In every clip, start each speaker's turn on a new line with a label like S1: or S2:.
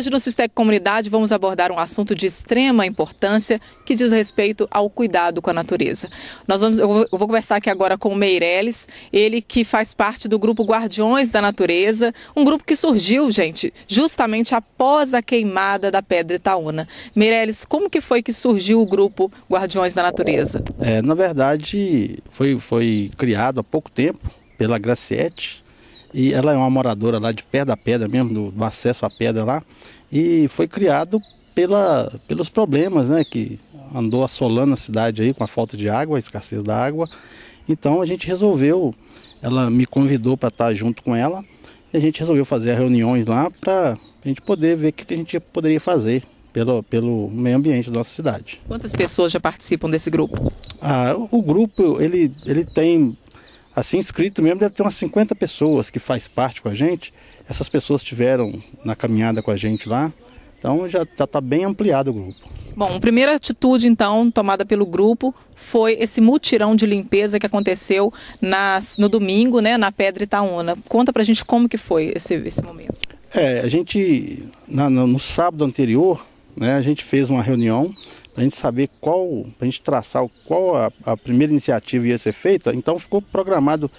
S1: Hoje no Cistec Comunidade vamos abordar um assunto de extrema importância que diz respeito ao cuidado com a natureza. Nós vamos, eu vou conversar aqui agora com o Meireles, ele que faz parte do grupo Guardiões da Natureza, um grupo que surgiu, gente, justamente após a queimada da Pedra Itaúna. Meireles, como que foi que surgiu o grupo Guardiões da Natureza?
S2: É, na verdade, foi, foi criado há pouco tempo pela Graciete, e ela é uma moradora lá de pé da pedra mesmo, do, do acesso à pedra lá. E foi criado pela, pelos problemas né, que andou assolando a cidade aí com a falta de água, a escassez da água. Então a gente resolveu, ela me convidou para estar junto com ela e a gente resolveu fazer reuniões lá para a gente poder ver o que a gente poderia fazer pelo, pelo meio ambiente da nossa cidade.
S1: Quantas pessoas já participam desse grupo?
S2: Ah, o grupo ele, ele tem assim inscrito mesmo deve ter umas 50 pessoas que faz parte com a gente. Essas pessoas tiveram na caminhada com a gente lá. Então já está tá bem ampliado o grupo.
S1: Bom, a primeira atitude então tomada pelo grupo foi esse mutirão de limpeza que aconteceu nas, no domingo, né, na Pedra Itaúna. Conta pra gente como que foi esse, esse momento.
S2: É, a gente na, no, no sábado anterior, né, a gente fez uma reunião para a gente saber qual, para a gente traçar qual a, a, primeira iniciativa ia ser feita. Então ficou programado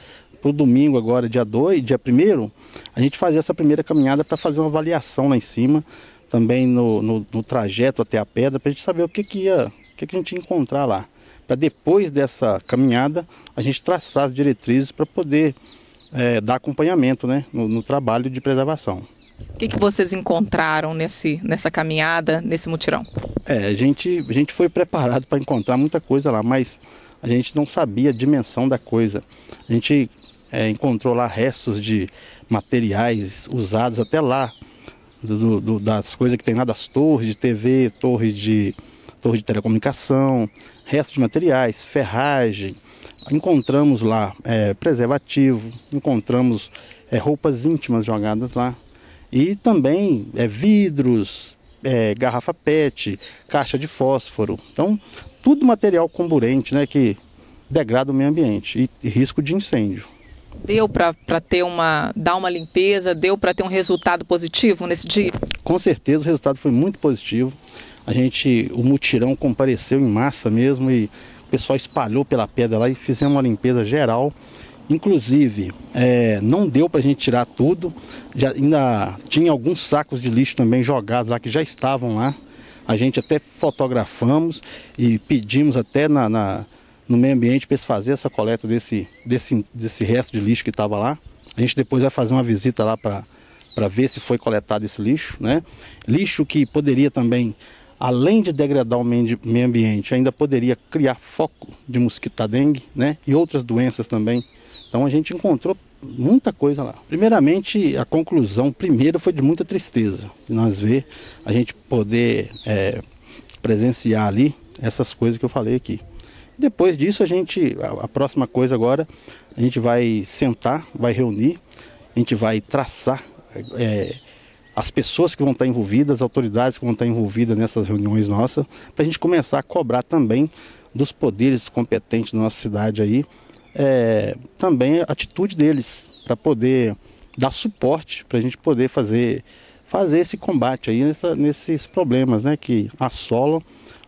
S2: para o domingo agora, dia 2, dia 1 a gente fazer essa primeira caminhada para fazer uma avaliação lá em cima, também no, no, no trajeto até a pedra, para a gente saber o que, que, ia, o que, que a gente ia encontrar lá. Para depois dessa caminhada, a gente traçar as diretrizes para poder é, dar acompanhamento né, no, no trabalho de preservação.
S1: O que, que vocês encontraram nesse, nessa caminhada, nesse mutirão?
S2: É, a gente, a gente foi preparado para encontrar muita coisa lá, mas a gente não sabia a dimensão da coisa. A gente é, encontrou lá restos de materiais usados até lá, do, do, das coisas que tem lá, das torres de TV, torres de, torre de telecomunicação, restos de materiais, ferragem. Encontramos lá é, preservativo, encontramos é, roupas íntimas jogadas lá, e também é, vidros, é, garrafa PET, caixa de fósforo. Então, tudo material comburente né, que degrada o meio ambiente e, e risco de incêndio.
S1: Deu para ter uma dar uma limpeza, deu para ter um resultado positivo nesse dia?
S2: Com certeza o resultado foi muito positivo. A gente, o mutirão compareceu em massa mesmo e o pessoal espalhou pela pedra lá e fizemos uma limpeza geral. Inclusive, é, não deu para a gente tirar tudo. Já, ainda tinha alguns sacos de lixo também jogados lá que já estavam lá. A gente até fotografamos e pedimos até na, na no meio ambiente para eles fazerem essa coleta desse, desse, desse resto de lixo que estava lá. A gente depois vai fazer uma visita lá para ver se foi coletado esse lixo. Né? Lixo que poderia também, além de degradar o meio ambiente, ainda poderia criar foco de mosquita dengue né? e outras doenças também então a gente encontrou muita coisa lá. Primeiramente, a conclusão primeiro foi de muita tristeza. De nós ver, a gente poder é, presenciar ali essas coisas que eu falei aqui. Depois disso, a gente, a, a próxima coisa agora, a gente vai sentar, vai reunir, a gente vai traçar é, as pessoas que vão estar envolvidas, as autoridades que vão estar envolvidas nessas reuniões nossas, para a gente começar a cobrar também dos poderes competentes da nossa cidade aí, é, também a atitude deles para poder dar suporte para a gente poder fazer fazer esse combate aí nessa, nesses problemas né, que assolam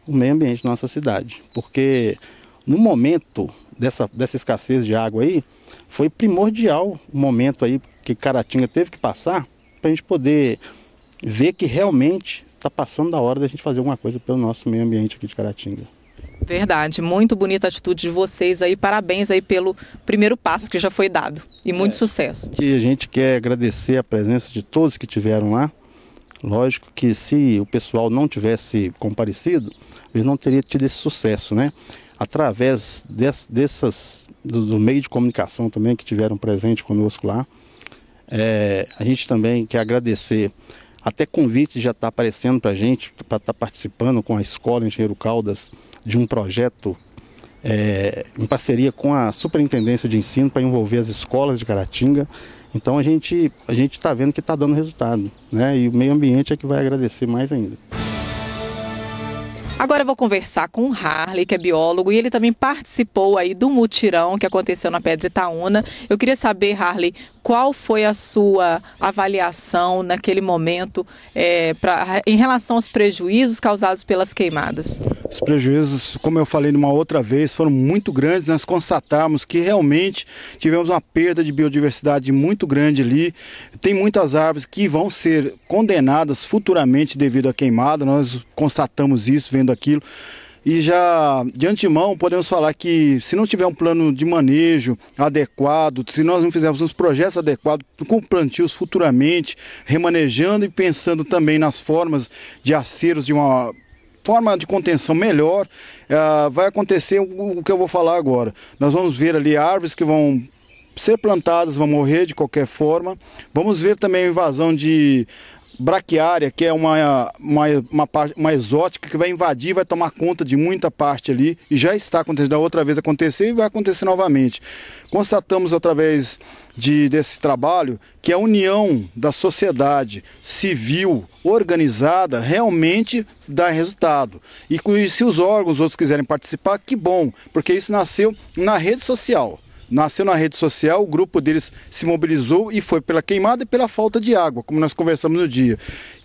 S2: o meio ambiente da nossa cidade. Porque no momento dessa, dessa escassez de água aí, foi primordial o momento aí que Caratinga teve que passar para a gente poder ver que realmente está passando da hora da gente fazer alguma coisa pelo nosso meio ambiente aqui de Caratinga.
S1: Verdade, muito bonita a atitude de vocês aí. Parabéns aí pelo primeiro passo que já foi dado e muito é, sucesso.
S2: Que a gente quer agradecer a presença de todos que tiveram lá. Lógico que se o pessoal não tivesse comparecido, ele não teria tido esse sucesso, né? Através des, dessas do, do, meio de comunicação também que tiveram presente conosco lá, é, a gente também quer agradecer. Até convite já está aparecendo para a gente, para estar tá participando com a Escola Engenheiro Caldas de um projeto é, em parceria com a Superintendência de Ensino para envolver as escolas de Caratinga. Então a gente a gente está vendo que está dando resultado, né? E o meio ambiente é que vai agradecer mais ainda.
S1: Agora eu vou conversar com o Harley, que é biólogo, e ele também participou aí do mutirão que aconteceu na Pedra Itaúna. Eu queria saber, Harley, qual foi a sua avaliação naquele momento é, pra, em relação aos prejuízos causados pelas queimadas?
S3: Os prejuízos, como eu falei numa outra vez, foram muito grandes. Nós constatamos que realmente tivemos uma perda de biodiversidade muito grande ali. Tem muitas árvores que vão ser condenadas futuramente devido à queimada. Nós constatamos isso vendo aquilo. E já de antemão podemos falar que se não tiver um plano de manejo adequado, se nós não fizermos os projetos adequados com plantios futuramente, remanejando e pensando também nas formas de aceros de uma forma de contenção melhor, uh, vai acontecer o, o que eu vou falar agora. Nós vamos ver ali árvores que vão ser plantadas, vão morrer de qualquer forma. Vamos ver também a invasão de braquiária, que é uma, uma, uma, uma, exótica que vai invadir, vai tomar conta de muita parte ali, e já está acontecendo, da outra vez aconteceu e vai acontecer novamente. Constatamos através de, desse trabalho que a união da sociedade civil organizada realmente dá resultado. E se os órgãos outros quiserem participar, que bom, porque isso nasceu na rede social nasceu na rede social, o grupo deles se mobilizou e foi pela queimada e pela falta de água, como nós conversamos no dia.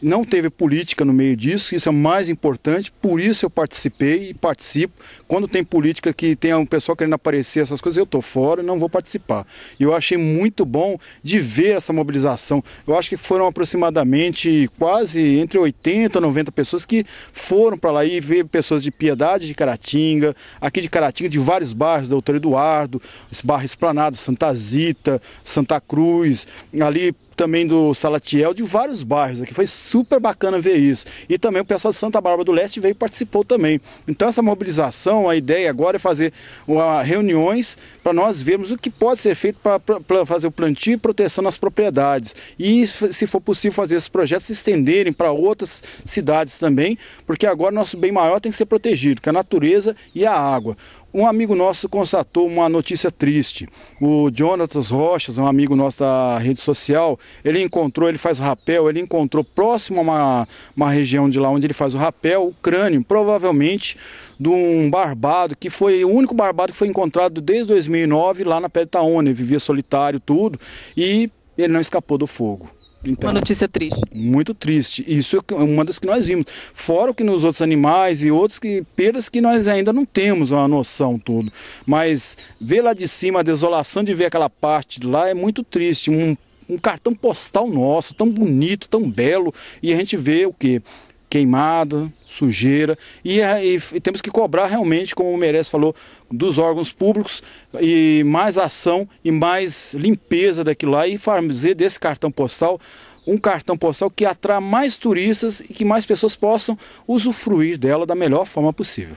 S3: Não teve política no meio disso, isso é o mais importante, por isso eu participei e participo. Quando tem política que tem um pessoal querendo aparecer, essas coisas, eu estou fora, e não vou participar. E eu achei muito bom de ver essa mobilização. Eu acho que foram aproximadamente quase entre 80 e 90 pessoas que foram para lá e ver pessoas de Piedade de Caratinga, aqui de Caratinga, de vários bairros, Doutor Eduardo, esse bairro Barra, Esplanada, Santa Zita, Santa Cruz, ali também do Salatiel, de vários bairros aqui. Foi super bacana ver isso. E também o pessoal de Santa Bárbara do Leste veio e participou também. Então, essa mobilização, a ideia agora é fazer uma, reuniões para nós vermos o que pode ser feito para fazer o plantio e proteção nas propriedades. E, se for possível, fazer esses projetos se estenderem para outras cidades também, porque agora nosso bem maior tem que ser protegido, que é a natureza e a água. Um amigo nosso constatou uma notícia triste. O Jonatas Rochas, um amigo nosso da rede social, ele encontrou, ele faz rapel, ele encontrou próximo a uma, uma região de lá onde ele faz o rapel, o crânio, provavelmente de um barbado, que foi o único barbado que foi encontrado desde 2009 lá na Pedra Taônia. Ele vivia solitário, tudo, e ele não escapou do fogo. Então, uma notícia triste. Muito triste. Isso é uma das que nós vimos. Fora o que nos outros animais e outros que perdas que nós ainda não temos uma noção todo. Mas ver lá de cima a desolação de ver aquela parte lá é muito triste. Um, um cartão postal nosso, tão bonito, tão belo, e a gente vê o quê? queimada, sujeira e, é, e, e, temos que cobrar realmente, como o Merece falou, dos órgãos públicos e mais ação e mais limpeza daquilo lá e fazer desse cartão postal um cartão postal que atrai mais turistas e que mais pessoas possam usufruir dela da melhor forma possível.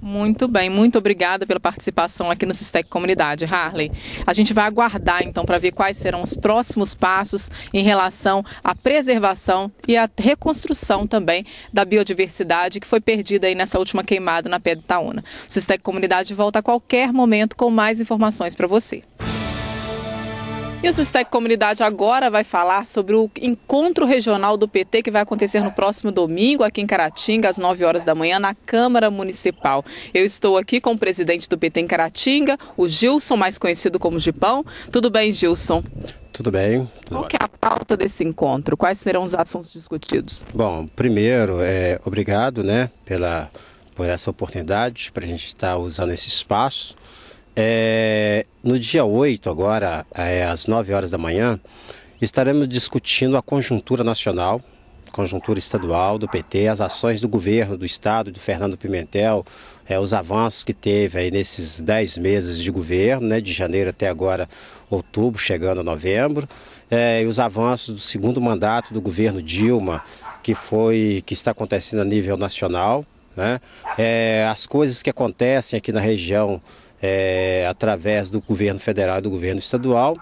S1: Muito bem, muito obrigada pela participação aqui no Sistec Comunidade, Harley. A gente vai aguardar então para ver quais serão os próximos passos em relação à preservação e à reconstrução também da biodiversidade que foi perdida aí nessa última queimada na Pedra Itaúna. O Sistec Comunidade volta a qualquer momento com mais informações para você. E o Sistec Comunidade agora vai falar sobre o encontro regional do PT que vai acontecer no próximo domingo aqui em Caratinga, às 9 horas da manhã, na Câmara Municipal. Eu estou aqui com o presidente do PT em Caratinga, o Gilson, mais conhecido como Gipão. Tudo bem, Gilson?
S4: Tudo bem. Tudo
S1: Qual que é a pauta desse encontro? Quais serão os assuntos discutidos?
S4: Bom, primeiro, é, obrigado né, pela, por essa oportunidade, para a gente estar usando esse espaço é, no dia 8, agora, é, às 9 horas da manhã, estaremos discutindo a conjuntura nacional, conjuntura estadual do PT, as ações do governo do estado, de Fernando Pimentel, é, os avanços que teve aí nesses 10 meses de governo, né, de janeiro até agora, outubro, chegando a novembro, é, e os avanços do segundo mandato do governo Dilma, que foi que está acontecendo a nível nacional, né, é, as coisas que acontecem aqui na região é, através do governo federal e do governo estadual.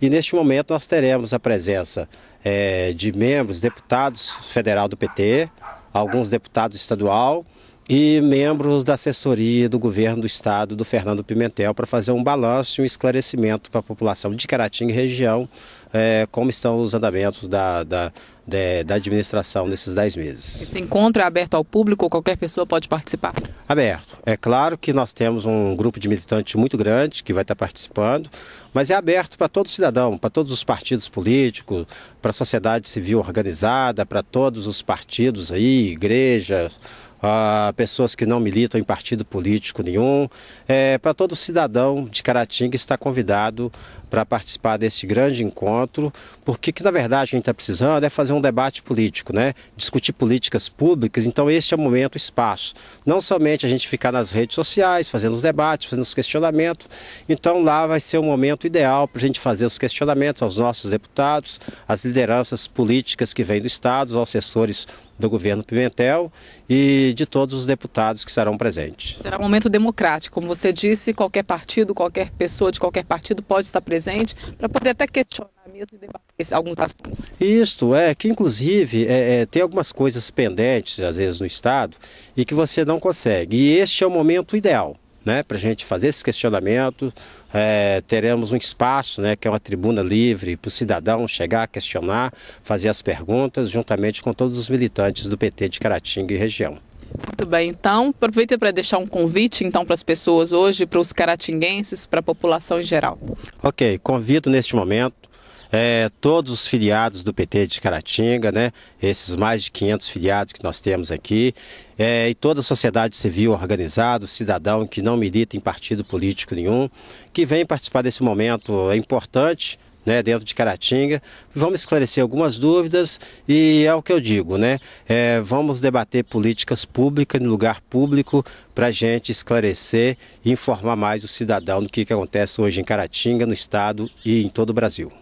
S4: E neste momento nós teremos a presença é, de membros, deputados federal do PT, alguns deputados estadual e membros da assessoria do governo do estado do Fernando Pimentel para fazer um balanço e um esclarecimento para a população de Caratinga e região, é, como estão os andamentos da, da de, da administração nesses 10 meses. Esse
S1: encontro é aberto ao público ou qualquer pessoa pode participar?
S4: Aberto. É claro que nós temos um grupo de militantes muito grande que vai estar participando, mas é aberto para todo cidadão, para todos os partidos políticos, para a sociedade civil organizada, para todos os partidos aí, igrejas a pessoas que não militam em partido político nenhum. É, para todo cidadão de Caratinga está convidado para participar deste grande encontro, porque que na verdade a gente está precisando é fazer um debate político, né? discutir políticas públicas, então este é o momento, o espaço. Não somente a gente ficar nas redes sociais, fazendo os debates, fazendo os questionamentos, então lá vai ser o momento ideal para a gente fazer os questionamentos aos nossos deputados, às lideranças políticas que vêm do Estado, aos assessores do governo Pimentel e de todos os deputados que estarão presentes.
S1: Será um momento democrático, como você disse, qualquer partido, qualquer pessoa de qualquer partido pode estar presente para poder até questionar mesmo e debater alguns assuntos.
S4: Isto é que inclusive é, é, tem algumas coisas pendentes às vezes no estado e que você não consegue. E este é o momento ideal né, para a gente fazer esses questionamentos. É, teremos um espaço, né, que é uma tribuna livre para o cidadão chegar, questionar, fazer as perguntas, juntamente com todos os militantes do PT de Caratinga e região.
S1: Muito bem, então aproveita para deixar um convite então para as pessoas hoje, para os caratinguenses, para a população em geral.
S4: Ok, convido neste momento é, todos os filiados do PT de Caratinga, né? esses mais de 500 filiados que nós temos aqui, é, e toda a sociedade civil organizada, cidadão que não milita em partido político nenhum, que vem participar desse momento importante né, dentro de Caratinga. Vamos esclarecer algumas dúvidas e é o que eu digo, né? É, vamos debater políticas públicas no lugar público para a gente esclarecer e informar mais o cidadão do que, que acontece hoje em Caratinga, no estado e em todo o Brasil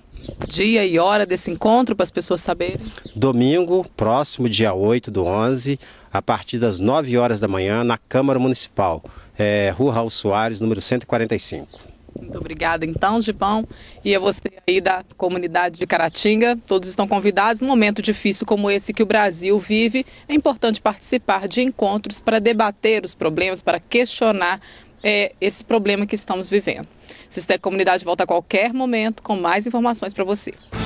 S1: dia e hora desse encontro para as pessoas saberem?
S4: Domingo, próximo, dia 8 do 11, a partir das 9 horas da manhã, na Câmara Municipal, é, Rua Raul Soares, número 145.
S1: Muito obrigada, então, Gibão. E a você aí da comunidade de Caratinga. Todos estão convidados. Num momento difícil como esse que o Brasil vive, é importante participar de encontros para debater os problemas, para questionar é, esse problema que estamos vivendo. Cistec Comunidade volta a qualquer momento com mais informações para você.